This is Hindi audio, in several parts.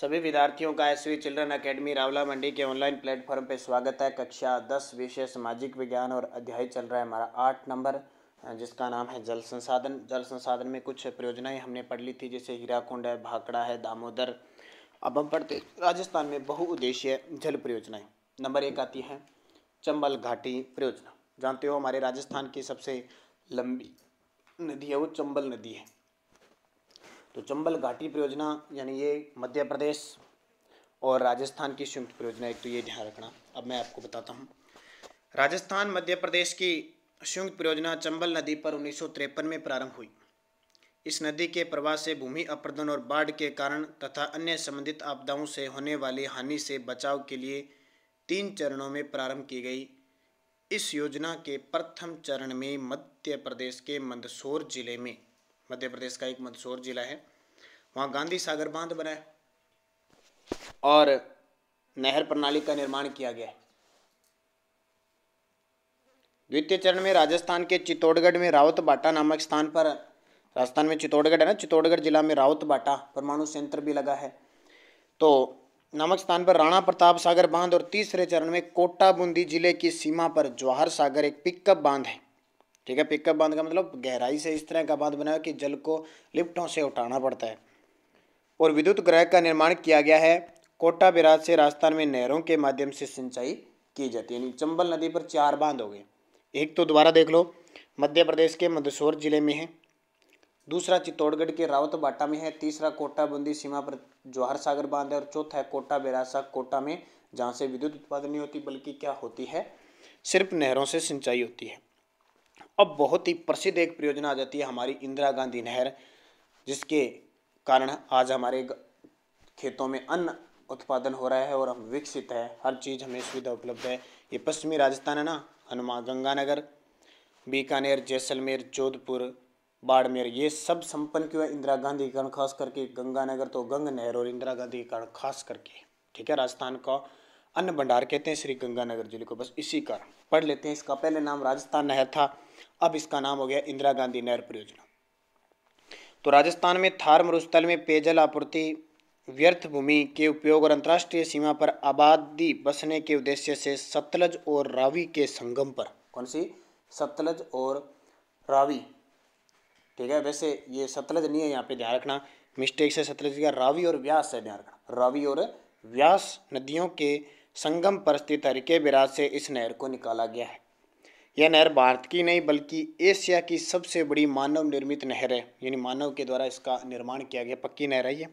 सभी विद्यार्थियों का S V children academy Rawla Mandi के ऑनलाइन प्लेटफॉर्म पर स्वागत है कक्षा दस विषय सामाजिक विज्ञान और अध्याय चल रहा है हमारा आठ नंबर जिसका नाम है जल संसाधन जल संसाधन में कुछ परियोजनाएं हमने पढ़ ली थी जैसे हीराकुंड है भाकड़ा है दामोदर अब हम पढ़ते राजस्थान में बहुउद्देशीय जल परियोजनाएं नंबर एक आती है चंबल घाटी परियोजना जानते हो हमारे राजस्थान की सबसे लंबी नदी है वो चंबल नदी है तो चंबल घाटी परियोजना यानी ये मध्य प्रदेश और राजस्थान की संयुक्त परियोजना एक तो ये ध्यान रखना अब मैं आपको बताता हूँ राजस्थान मध्य प्रदेश की संयुक्त परियोजना चंबल नदी पर उन्नीस में प्रारंभ हुई इस नदी के प्रवाह से भूमि अप्रदन और बाढ़ के कारण तथा अन्य संबंधित आपदाओं से होने वाली हानि से बचाव के लिए तीन चरणों में प्रारंभ की गई इस योजना के प्रथम चरण में मध्य प्रदेश के मंदसौर जिले में मध्य प्रदेश का एक मंदसौर जिला है वहाँ गांधी सागर बांध बना है और नहर प्रणाली का निर्माण किया गया है द्वितीय चरण में राजस्थान के चित्तौड़गढ़ में रावत बाटा नामक स्थान पर राजस्थान में चित्तौड़गढ़ है ना चित्तौड़गढ़ जिला में रावत बाटा परमाणु संयंत्र भी लगा है तो नामक स्थान पर राणा प्रताप सागर बांध और तीसरे चरण में कोटा बूंदी जिले की सीमा पर जवाहर सागर एक पिकअप बांध है ठीक है पिकअप बांध का मतलब गहराई से इस तरह का बांध बनाया कि जल को लिफ्टों से उठाना पड़ता है और विद्युत ग्रह का निर्माण किया गया है कोटा बिराज से राजस्थान में नहरों के माध्यम से सिंचाई की जाती है यानी चंबल नदी पर चार बांध हो गए एक तो दोबारा देख लो मध्य प्रदेश के मंदसौर जिले में है दूसरा चित्तौड़गढ़ के रावत बाटा में है तीसरा कोटा बूंदी सीमा पर जवाहर सागर बांध है और चौथा है कोटा बिरासा कोटा में जहाँ से विद्युत उत्पादन नहीं होती बल्कि क्या होती है सिर्फ नहरों से सिंचाई होती है अब बहुत ही प्रसिद्ध एक परियोजना आ जाती है हमारी इंदिरा गांधी नहर जिसके कारण आज हमारे खेतों में अन्न उत्पादन हो रहा है और हम विकसित है हर चीज़ हमें सुविधा उपलब्ध है ये पश्चिमी राजस्थान है ना हनुमान गंगानगर बीकानेर जैसलमेर जोधपुर बाड़मेर ये सब संपन्न क्यों है इंदिरा गांधी के कारण खास करके गंगानगर तो गंग नहर और इंदिरा गांधी के कारण खास करके ठीक है राजस्थान का अन्न भंडार कहते हैं श्री गंगानगर जिले को बस इसी कारण पढ़ लेते हैं इसका पहले नाम राजस्थान नहर था अब इसका नाम हो गया इंदिरा गांधी नहर परियोजना तो राजस्थान में थार मरुस्थल में पेयजल आपूर्ति व्यर्थ भूमि के उपयोग और अंतर्राष्ट्रीय सीमा पर आबादी बसने के उद्देश्य से सतलज और रावी के संगम पर कौन सी सतलज और रावी ठीक है वैसे ये सतलज नहीं है यहाँ पे ध्यान रखना मिस्टेक से सतलज का रावी और व्यास है ध्यान रखना रावी और व्यास नदियों के संगम पर स्थित हरिके बिराज से इस नहर को निकाला गया है यह नहर भारत की नहीं बल्कि एशिया की सबसे बड़ी मानव निर्मित नहर है यानी मानव के द्वारा इसका निर्माण किया गया पक्की नहर है ये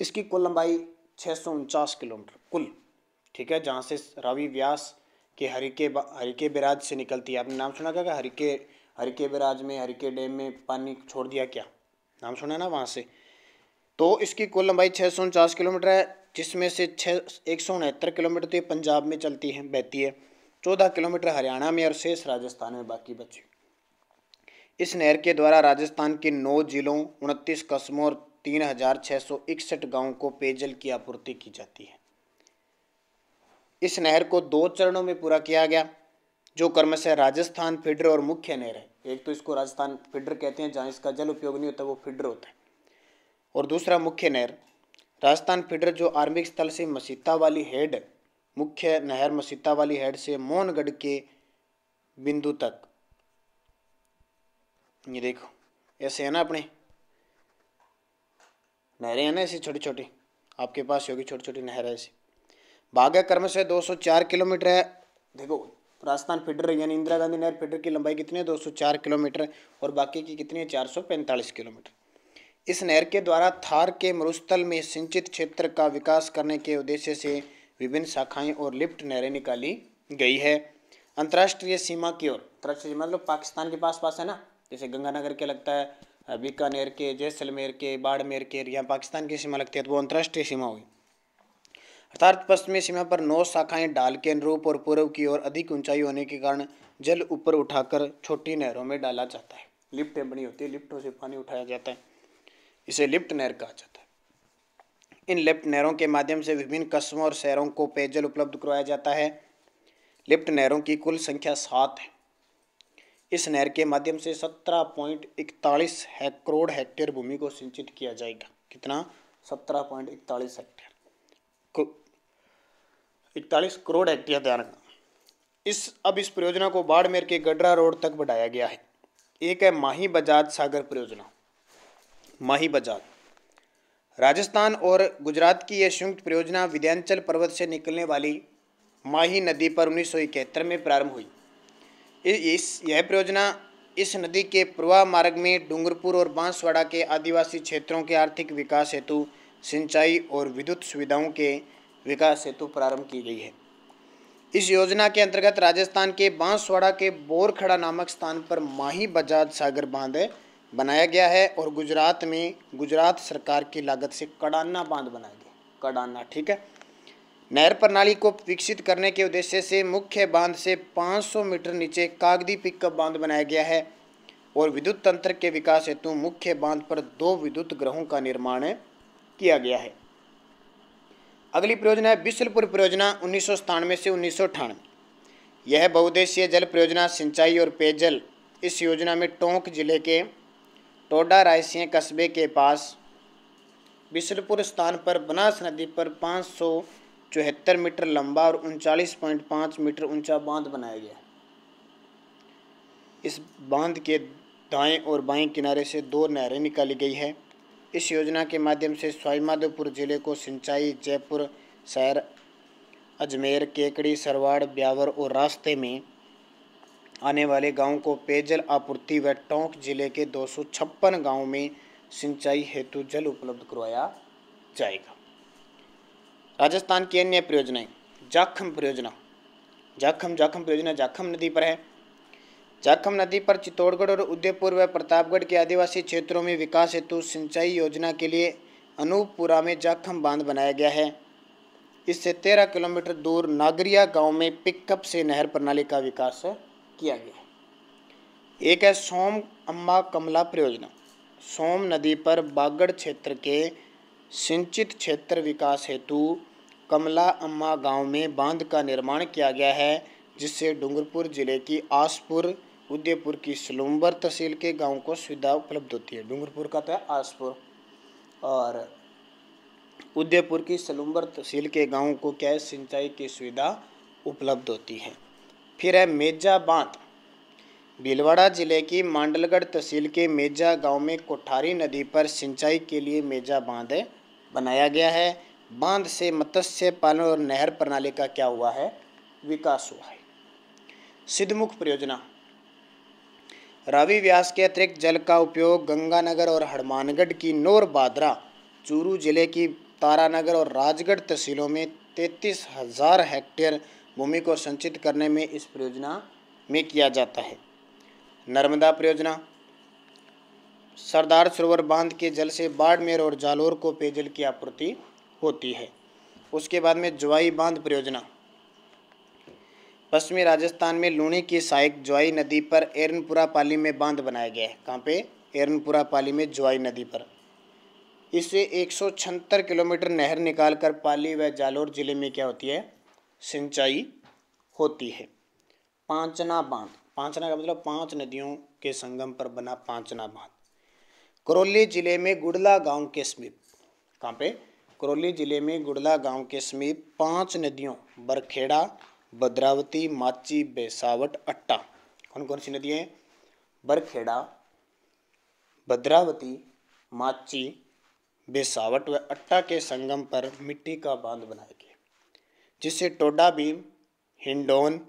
इसकी कुल लंबाई छः किलोमीटर कुल ठीक है जहाँ से रवि व्यास के हरिके हरिके बिराज से निकलती है आपने नाम सुना क्या हरिके हरिके बिराज में हरिके डैम में पानी छोड़ दिया क्या नाम सुना है ना वहाँ से तो इसकी कुल लंबाई छः सौ उनचास किलोमीटर है जिसमें से छः एक सौ उनहत्तर किलोमीटर तो पंजाब में चलती है बहती है चौदह किलोमीटर हरियाणा में और शेष राजस्थान में बाकी बची इस नहर के द्वारा राजस्थान के नौ जिलों उनतीस कस्बों और तीन हजार छह सौ इकसठ गाँव को पेयजल की आपूर्ति की जाती है इस नहर को दो चरणों में पूरा किया गया जो क्रमश राजस्थान फिडर और मुख्य नहर है एक तो इसको राजस्थान फिडर कहते हैं जहाँ इसका जल उपयोग नहीं होता वो फिडर होता है और दूसरा मुख्य नहर राजस्थान फिडर जो आर्मिक स्थल से मसीता वाली हेड मुख्य नहर मसीता वाली हेड से मोहनगढ़ के बिंदु तक ये देखो ऐसे है ना अपने नहरें हैं ना ऐसी छोटी छोटी आपके पास होगी छोटी छोटी नहर है ऐसी बाघा कर्म से 204 किलोमीटर है देखो राजस्थान फिडर यानी इंदिरा गांधी नहर फिडर की लंबाई कितनी है 204 किलोमीटर और बाकी की कितनी है 445 किलोमीटर इस नहर के द्वारा थार के मरुस्थल में सिंचित क्षेत्र का विकास करने के उद्देश्य से विभिन्न शाखाएं और लिफ्ट नहरें निकाली गई है अंतर्राष्ट्रीय सीमा की ओर अंतर्राष्ट्रीय मतलब पाकिस्तान के पास पास है ना जैसे गंगानगर के लगता है बीकानेर के जैसलमेर के बाड़मेर के या पाकिस्तान की सीमा लगती है तो वो अंतर्राष्ट्रीय सीमा हुई अर्थात पश्चिमी सीमा पर नौ शाखाएं डाल के अनुरूप और पूर्व की ओर अधिक ऊंचाई होने के कारण जल ऊपर उठाकर छोटी नहरों में डाला जाता है लिफ्टें बनी होती है लिफ्टों से पानी उठाया जाता है इसे लिफ्ट नहर कहा जाता है इन लिफ्ट नहरों के माध्यम से विभिन्न कस्बों और शहरों को पेयजल उपलब्ध करवाया जाता है लिफ्ट नहरों की कुल संख्या सात है इस नहर के माध्यम से सत्रह पॉइंट इकतालीस है, करोड़ हेक्टेयर भूमि को सिंचित किया जाएगा कितना सत्रह पॉइंट इकतालीस हेक्टेयर इकतालीस करोड़ हेक्टेयर ध्यान इस अब इस परियोजना को बाड़मेर के गडरा रोड तक बढ़ाया गया है एक है माही बजाज सागर परियोजना माही बजाज राजस्थान और गुजरात की यह संयुक्त परियोजना विध्यांचल पर्वत से निकलने वाली माही नदी पर उन्नीस में प्रारंभ हुई इस यह परियोजना इस नदी के प्रवाह मार्ग में डूंगरपुर और बांसवाड़ा के आदिवासी क्षेत्रों के आर्थिक विकास हेतु सिंचाई और विद्युत सुविधाओं के विकास हेतु प्रारंभ की गई है इस योजना के अंतर्गत राजस्थान के बांसवाड़ा के बोरखड़ा नामक स्थान पर माही बजाज सागर बांध है बनाया गया है और गुजरात में गुजरात सरकार की लागत से कड़ाना बांध बनाया गया कड़ाना ठीक है नहर प्रणाली को विकसित करने के उद्देश्य से मुख्य बांध से 500 मीटर नीचे कागदी पिकअप बांध बनाया गया है और विद्युत तंत्र के विकास हेतु मुख्य बांध पर दो विद्युत ग्रहों का निर्माण किया गया है अगली परियोजना है बिशलपुर परियोजना उन्नीस से उन्नीस यह बहुद्देशीय जल परियोजना सिंचाई और पेयजल इस योजना में टोंक जिले के टोडा रायसिया कस्बे के पास बिसलपुर स्थान पर बनास नदी पर पाँच सौ चौहत्तर मीटर लंबा और उनचालीस मीटर ऊंचा बांध बनाया गया इस बांध के दाएं और बाएं किनारे से दो नहरें निकाली गई है इस योजना के माध्यम से स्वाईमाधोपुर जिले को सिंचाई जयपुर शहर अजमेर केकड़ी सरवाड़ ब्यावर और रास्ते में आने वाले गाँव को पेयजल आपूर्ति व टोंक जिले के दो सौ छप्पन गाँव में सिंचाई हेतु जल उपलब्ध करवाया जाएगा राजस्थान की अन्य परियोजनाएं जाखम परियोजना जाखम जाखम परियोजना जाखम नदी पर है जाखम नदी पर चित्तौड़गढ़ और उदयपुर व प्रतापगढ़ के आदिवासी क्षेत्रों में विकास हेतु सिंचाई योजना के लिए अनूपपुरा में जाखम बांध बनाया गया है इससे तेरह किलोमीटर दूर नागरिया गांव में पिकअप से नहर प्रणाली का विकास किया गया एक है सोम अम्बा कमला परियोजना सोम नदी पर बागड़ क्षेत्र के सिंचित क्षेत्र विकास हेतु कमला अम्मा गांव में बांध का निर्माण किया गया है जिससे डूंगरपुर जिले की आसपुर उदयपुर की सलूम्बर तहसील के गांव को सुविधा उपलब्ध होती है डूंगरपुर का तो है आसपुर और उदयपुर की सलूम्बर तहसील के गांव को क्या सिंचाई की सुविधा उपलब्ध होती है फिर है मेजा बांध भीलवाड़ा जिले की मांडलगढ़ तहसील के मेजा गांव में कोठारी नदी पर सिंचाई के लिए मेजा बांध बनाया गया है बांध से मत्स्य पालन और नहर प्रणाली का क्या हुआ है विकास हुआ है सिद्धमुख परियोजना रवि व्यास के अतिरिक्त जल का उपयोग गंगानगर और हनुमानगढ़ की नोर बादरा चूरू जिले की तारानगर और राजगढ़ तहसीलों में तैंतीस हजार हेक्टेयर भूमि को संचित करने में इस परियोजना में किया जाता है नर्मदा परियोजना सरदार सरोवर बांध के जल से बाड़मेर और जालोर को पेयजल की आपूर्ति होती है उसके बाद में ज्वाई बांध परियोजना पश्चिमी राजस्थान में लूणी की सहायक ज्वाई नदी पर एरनपुरा पाली में बांध बनाया गया है कहाँ पे एरनपुरा पाली में ज्वाई नदी पर इससे एक किलोमीटर नहर निकालकर पाली व जालोर जिले में क्या होती है सिंचाई होती है पांचना बांध पांचना का मतलब पांच नदियों के संगम पर बना पांचना बांध करौली जिले में गुड़ला गांव के समीप कहाँ पे करौली जिले में गुड़ला गांव के समीप पांच नदियों बरखेड़ा भद्रावती माची बेसावट अट्टा कौन कौन सी नदियाँ बरखेड़ा भद्रावती माची बेसावट व अट्टा के संगम पर मिट्टी का बांध बनाया जिससे टोडा भीम हिंडोन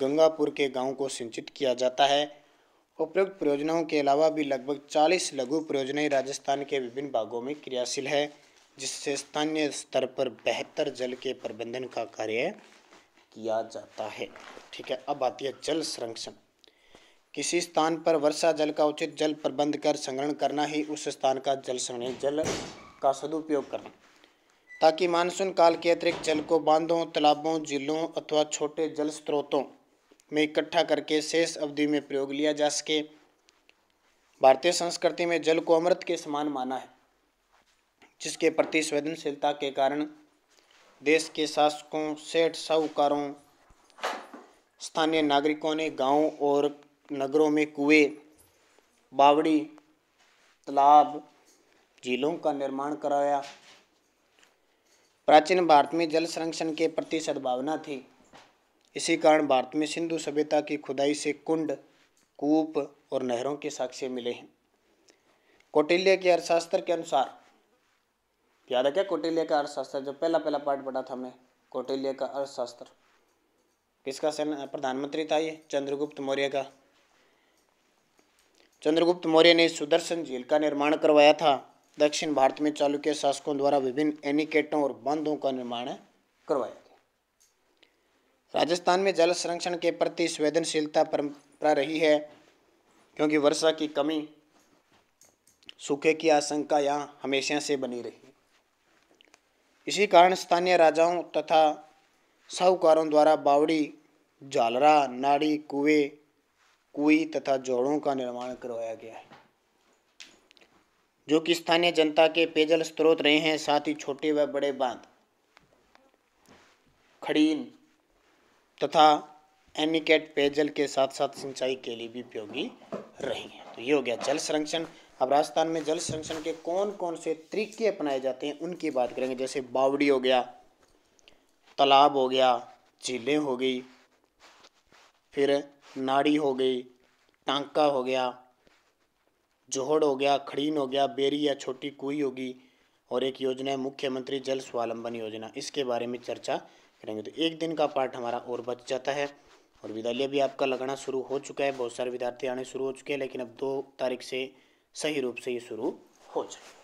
गंगापुर के गांव को सिंचित किया जाता है उपयुक्त परियोजनाओं के अलावा भी लगभग 40 लघु परियोजनाएं राजस्थान के विभिन्न भागों में क्रियाशील है जिससे स्थानीय स्तर पर बेहतर जल के प्रबंधन का कार्य किया जाता है ठीक है अब आती है जल संरक्षण किसी स्थान पर वर्षा जल का उचित जल प्रबंध कर संग्रहण करना ही उस स्थान का जल संग्रहण जल का सदुपयोग करना ताकि मानसून काल के अतिरिक्त जल को बांधों तालाबों झीलों अथवा छोटे जल स्रोतों में इकट्ठा करके शेष अवधि में प्रयोग लिया जा सके भारतीय संस्कृति में जल को अमृत के समान माना है जिसके प्रति संवेदनशीलता के कारण देश के शासकों सेठ साहूकारों स्थानीय नागरिकों ने गाँव और नगरों में कुएं बावड़ी तालाब झीलों का निर्माण कराया प्राचीन भारत में जल संरक्षण के प्रति सद्भावना थी इसी कारण भारत में सिंधु सभ्यता की खुदाई से कुंड कूप और नहरों के साक्ष्य मिले हैं कौटिल्य के अर्थशास्त्र के अनुसार याद है क्या कौटिल्य का अर्थशास्त्र जो पहला पहला पार्ट पढ़ा था हमने कौटिल्य का अर्थशास्त्र किसका प्रधानमंत्री था ये चंद्रगुप्त मौर्य का चंद्रगुप्त मौर्य ने सुदर्शन झील का निर्माण करवाया था दक्षिण भारत में चालुक्य शासकों द्वारा विभिन्न एनिकेटों और बांधों का निर्माण करवाया गया राजस्थान में जल संरक्षण के प्रति संवेदनशीलता परंपरा रही है क्योंकि वर्षा की कमी सूखे की आशंका यहाँ हमेशा से बनी रही इसी कारण स्थानीय राजाओं तथा साहूकारों द्वारा बावड़ी जालरा नाड़ी कुएं कुई तथा जोड़ों का निर्माण करवाया गया है जो कि स्थानीय जनता के पेयजल स्रोत रहे हैं साथ ही छोटे व बड़े बांध खड़ीन तथा एनिकेट पेयजल के साथ साथ सिंचाई के लिए भी उपयोगी रहे हैं तो ये हो गया जल संरक्षण अब राजस्थान में जल संरक्षण के कौन कौन से तरीके अपनाए जाते हैं उनकी बात करेंगे जैसे बावड़ी हो गया तालाब हो गया झीलें हो गई फिर नाड़ी हो गई टांका हो गया जोहड़ हो गया खड़ीन हो गया बेरी या छोटी कुई होगी और एक योजना है मुख्यमंत्री जल स्वावलंबन योजना इसके बारे में चर्चा करेंगे तो एक दिन का पाठ हमारा और बच जाता है और विद्यालय भी आपका लगना शुरू हो चुका है बहुत सारे विद्यार्थी आने शुरू हो चुके हैं लेकिन अब दो तारीख से सही रूप से ये शुरू हो जाए